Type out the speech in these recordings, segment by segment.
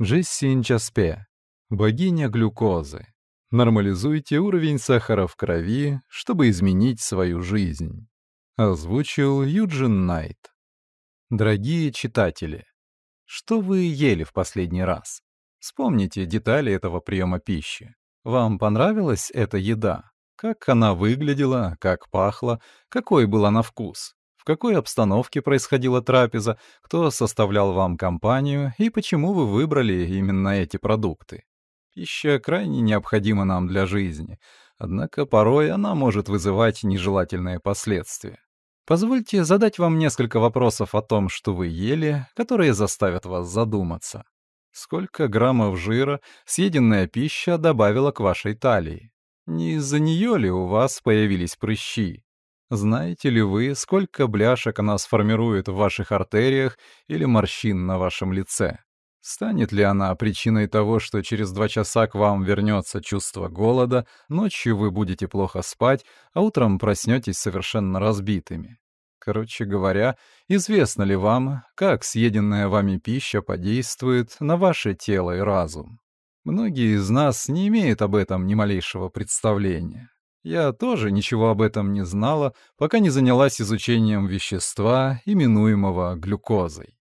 Джессинчаспе, богиня глюкозы. Нормализуйте уровень сахара в крови, чтобы изменить свою жизнь. Озвучил Юджин Найт. Дорогие читатели, что вы ели в последний раз? Вспомните детали этого приема пищи. Вам понравилась эта еда? Как она выглядела, как пахла, какой была на вкус? какой обстановке происходила трапеза, кто составлял вам компанию и почему вы выбрали именно эти продукты. Пища крайне необходима нам для жизни, однако порой она может вызывать нежелательные последствия. Позвольте задать вам несколько вопросов о том, что вы ели, которые заставят вас задуматься. Сколько граммов жира съеденная пища добавила к вашей талии? Не из-за нее ли у вас появились прыщи? Знаете ли вы, сколько бляшек она сформирует в ваших артериях или морщин на вашем лице? Станет ли она причиной того, что через два часа к вам вернется чувство голода, ночью вы будете плохо спать, а утром проснетесь совершенно разбитыми? Короче говоря, известно ли вам, как съеденная вами пища подействует на ваше тело и разум? Многие из нас не имеют об этом ни малейшего представления. Я тоже ничего об этом не знала, пока не занялась изучением вещества, именуемого глюкозой.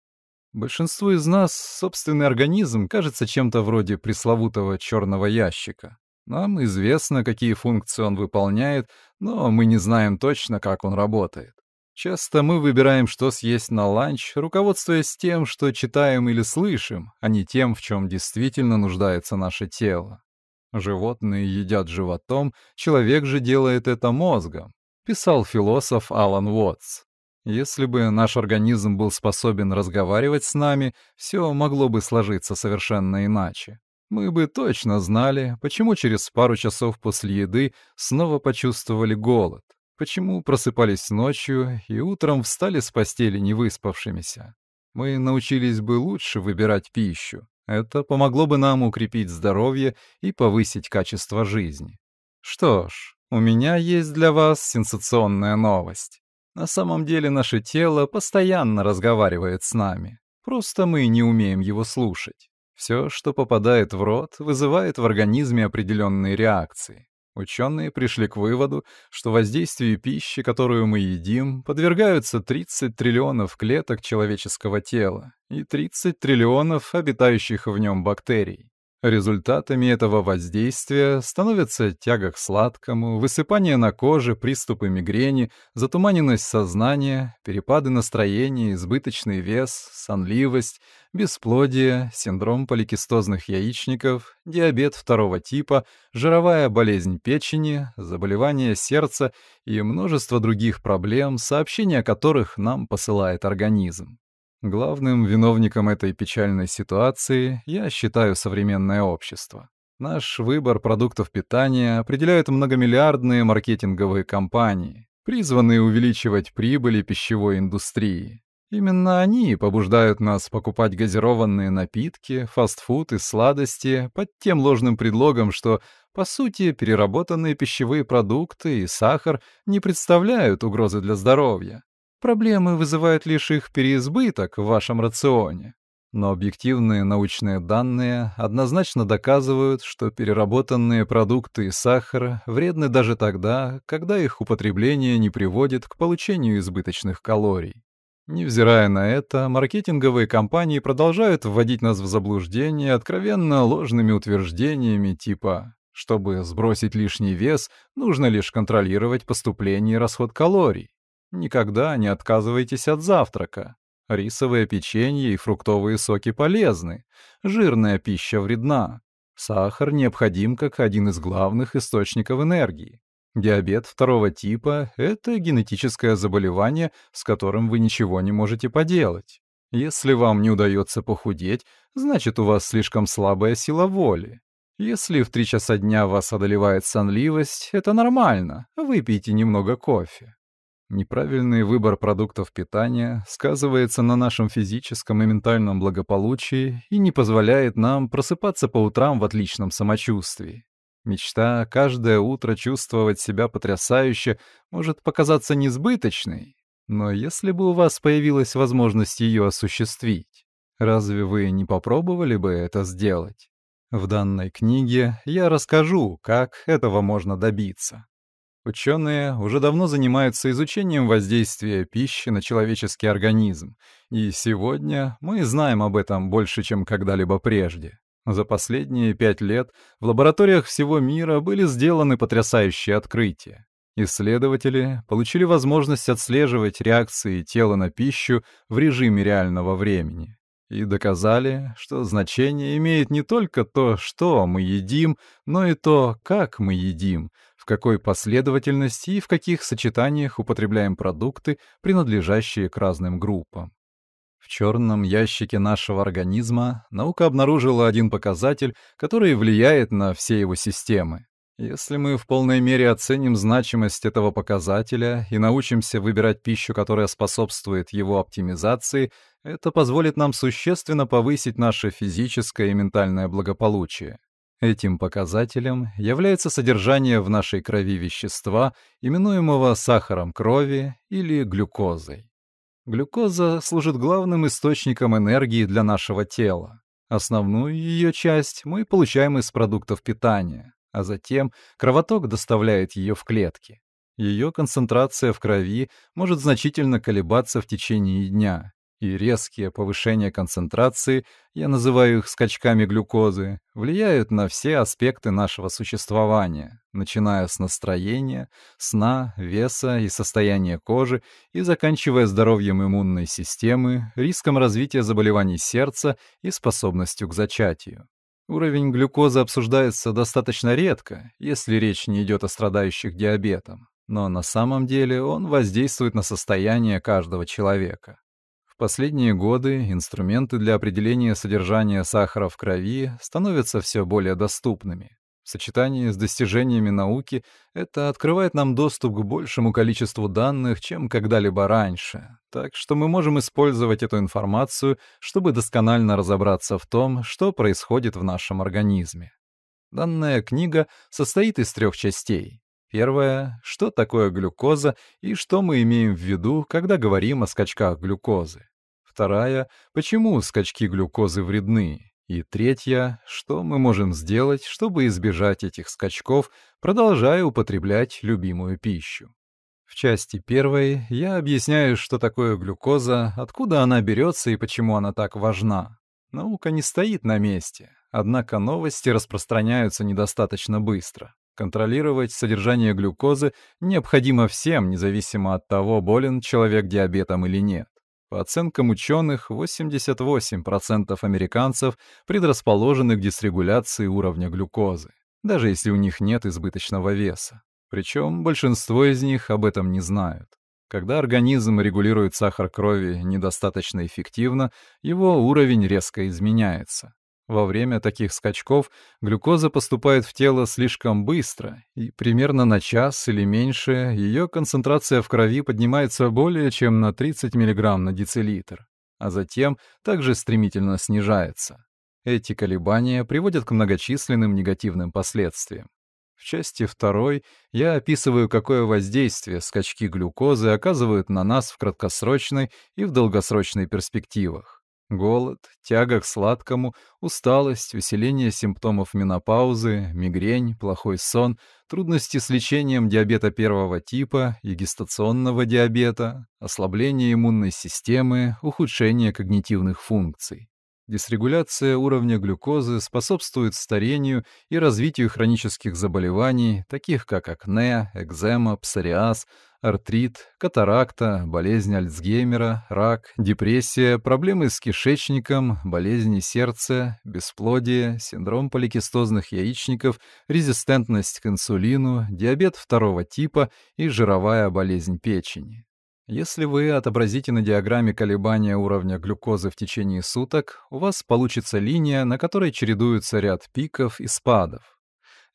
Большинству из нас собственный организм кажется чем-то вроде пресловутого черного ящика. Нам известно, какие функции он выполняет, но мы не знаем точно, как он работает. Часто мы выбираем, что съесть на ланч, руководствуясь тем, что читаем или слышим, а не тем, в чем действительно нуждается наше тело. Животные едят животом, человек же делает это мозгом, писал философ Алан Уотс. Если бы наш организм был способен разговаривать с нами, все могло бы сложиться совершенно иначе. Мы бы точно знали, почему через пару часов после еды снова почувствовали голод, почему просыпались ночью и утром встали с постели не выспавшимися. Мы научились бы лучше выбирать пищу, это помогло бы нам укрепить здоровье и повысить качество жизни. Что ж, у меня есть для вас сенсационная новость. На самом деле наше тело постоянно разговаривает с нами. Просто мы не умеем его слушать. Все, что попадает в рот, вызывает в организме определенные реакции. Ученые пришли к выводу, что воздействию пищи, которую мы едим, подвергаются 30 триллионов клеток человеческого тела и 30 триллионов обитающих в нем бактерий. Результатами этого воздействия становятся тяга к сладкому, высыпание на коже, приступы мигрени, затуманенность сознания, перепады настроения, избыточный вес, сонливость, бесплодие, синдром поликистозных яичников, диабет второго типа, жировая болезнь печени, заболевания сердца и множество других проблем, сообщения о которых нам посылает организм. Главным виновником этой печальной ситуации я считаю современное общество. Наш выбор продуктов питания определяют многомиллиардные маркетинговые компании, призванные увеличивать прибыли пищевой индустрии. Именно они побуждают нас покупать газированные напитки, фастфуд и сладости под тем ложным предлогом, что, по сути, переработанные пищевые продукты и сахар не представляют угрозы для здоровья. Проблемы вызывают лишь их переизбыток в вашем рационе. Но объективные научные данные однозначно доказывают, что переработанные продукты из сахара вредны даже тогда, когда их употребление не приводит к получению избыточных калорий. Невзирая на это, маркетинговые компании продолжают вводить нас в заблуждение откровенно ложными утверждениями типа «чтобы сбросить лишний вес, нужно лишь контролировать поступление и расход калорий», Никогда не отказывайтесь от завтрака. Рисовое печенье и фруктовые соки полезны. Жирная пища вредна. Сахар необходим как один из главных источников энергии. Диабет второго типа – это генетическое заболевание, с которым вы ничего не можете поделать. Если вам не удается похудеть, значит, у вас слишком слабая сила воли. Если в три часа дня вас одолевает сонливость, это нормально, выпейте немного кофе. Неправильный выбор продуктов питания сказывается на нашем физическом и ментальном благополучии и не позволяет нам просыпаться по утрам в отличном самочувствии. Мечта каждое утро чувствовать себя потрясающе может показаться несбыточной, но если бы у вас появилась возможность ее осуществить, разве вы не попробовали бы это сделать? В данной книге я расскажу, как этого можно добиться. Ученые уже давно занимаются изучением воздействия пищи на человеческий организм, и сегодня мы знаем об этом больше, чем когда-либо прежде. За последние пять лет в лабораториях всего мира были сделаны потрясающие открытия. Исследователи получили возможность отслеживать реакции тела на пищу в режиме реального времени и доказали, что значение имеет не только то, что мы едим, но и то, как мы едим, в какой последовательности и в каких сочетаниях употребляем продукты, принадлежащие к разным группам. В черном ящике нашего организма наука обнаружила один показатель, который влияет на все его системы. Если мы в полной мере оценим значимость этого показателя и научимся выбирать пищу, которая способствует его оптимизации, это позволит нам существенно повысить наше физическое и ментальное благополучие. Этим показателем является содержание в нашей крови вещества, именуемого сахаром крови или глюкозой. Глюкоза служит главным источником энергии для нашего тела. Основную ее часть мы получаем из продуктов питания, а затем кровоток доставляет ее в клетки. Ее концентрация в крови может значительно колебаться в течение дня, и резкие повышения концентрации, я называю их скачками глюкозы, влияют на все аспекты нашего существования, начиная с настроения, сна, веса и состояния кожи и заканчивая здоровьем иммунной системы, риском развития заболеваний сердца и способностью к зачатию. Уровень глюкозы обсуждается достаточно редко, если речь не идет о страдающих диабетом, но на самом деле он воздействует на состояние каждого человека последние годы инструменты для определения содержания сахара в крови становятся все более доступными. В сочетании с достижениями науки это открывает нам доступ к большему количеству данных, чем когда-либо раньше, так что мы можем использовать эту информацию, чтобы досконально разобраться в том, что происходит в нашем организме. Данная книга состоит из трех частей. Первое — что такое глюкоза и что мы имеем в виду, когда говорим о скачках глюкозы. Вторая — почему скачки глюкозы вредны. И третье, что мы можем сделать, чтобы избежать этих скачков, продолжая употреблять любимую пищу. В части первой я объясняю, что такое глюкоза, откуда она берется и почему она так важна. Наука не стоит на месте, однако новости распространяются недостаточно быстро. Контролировать содержание глюкозы необходимо всем, независимо от того, болен человек диабетом или нет. По оценкам ученых, 88% американцев предрасположены к дисрегуляции уровня глюкозы, даже если у них нет избыточного веса. Причем большинство из них об этом не знают. Когда организм регулирует сахар крови недостаточно эффективно, его уровень резко изменяется. Во время таких скачков глюкоза поступает в тело слишком быстро, и примерно на час или меньше ее концентрация в крови поднимается более чем на 30 мг на децилитр, а затем также стремительно снижается. Эти колебания приводят к многочисленным негативным последствиям. В части второй я описываю, какое воздействие скачки глюкозы оказывают на нас в краткосрочной и в долгосрочной перспективах. Голод, тяга к сладкому, усталость, усиление симптомов менопаузы, мигрень, плохой сон, трудности с лечением диабета первого типа и гестационного диабета, ослабление иммунной системы, ухудшение когнитивных функций. Дисрегуляция уровня глюкозы способствует старению и развитию хронических заболеваний, таких как акне, экзема, псориаз, артрит, катаракта, болезнь Альцгеймера, рак, депрессия, проблемы с кишечником, болезни сердца, бесплодие, синдром поликистозных яичников, резистентность к инсулину, диабет второго типа и жировая болезнь печени. Если вы отобразите на диаграмме колебания уровня глюкозы в течение суток, у вас получится линия, на которой чередуется ряд пиков и спадов.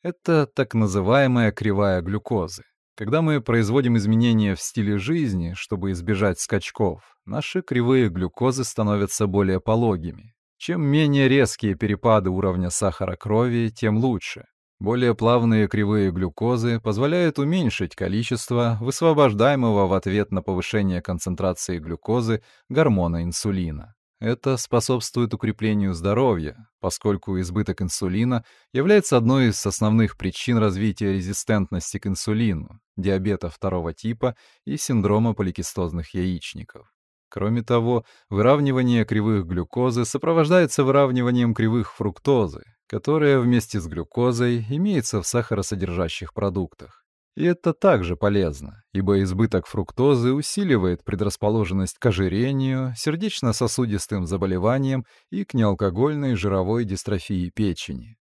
Это так называемая кривая глюкозы. Когда мы производим изменения в стиле жизни, чтобы избежать скачков, наши кривые глюкозы становятся более пологими. Чем менее резкие перепады уровня сахара крови, тем лучше. Более плавные кривые глюкозы позволяют уменьшить количество высвобождаемого в ответ на повышение концентрации глюкозы гормона инсулина. Это способствует укреплению здоровья, поскольку избыток инсулина является одной из основных причин развития резистентности к инсулину, диабета второго типа и синдрома поликистозных яичников. Кроме того, выравнивание кривых глюкозы сопровождается выравниванием кривых фруктозы, которая вместе с глюкозой имеется в сахаросодержащих продуктах. И это также полезно, ибо избыток фруктозы усиливает предрасположенность к ожирению, сердечно-сосудистым заболеваниям и к неалкогольной жировой дистрофии печени.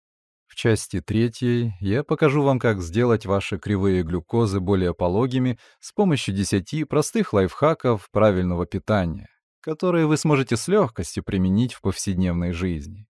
В части третьей я покажу вам, как сделать ваши кривые глюкозы более пологими с помощью 10 простых лайфхаков правильного питания, которые вы сможете с легкостью применить в повседневной жизни.